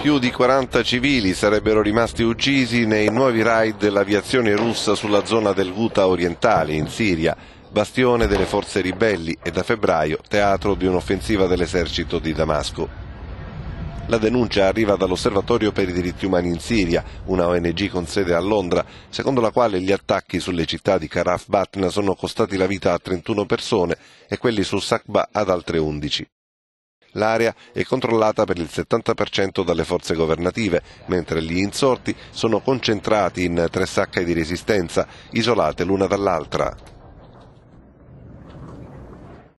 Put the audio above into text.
Più di 40 civili sarebbero rimasti uccisi nei nuovi raid dell'aviazione russa sulla zona del Ghouta orientale, in Siria, bastione delle forze ribelli e da febbraio teatro di un'offensiva dell'esercito di Damasco. La denuncia arriva dall'Osservatorio per i diritti umani in Siria, una ONG con sede a Londra, secondo la quale gli attacchi sulle città di Karaf Batna sono costati la vita a 31 persone e quelli su Saqba ad altre 11. L'area è controllata per il 70% dalle forze governative, mentre gli insorti sono concentrati in tre sacche di resistenza, isolate l'una dall'altra.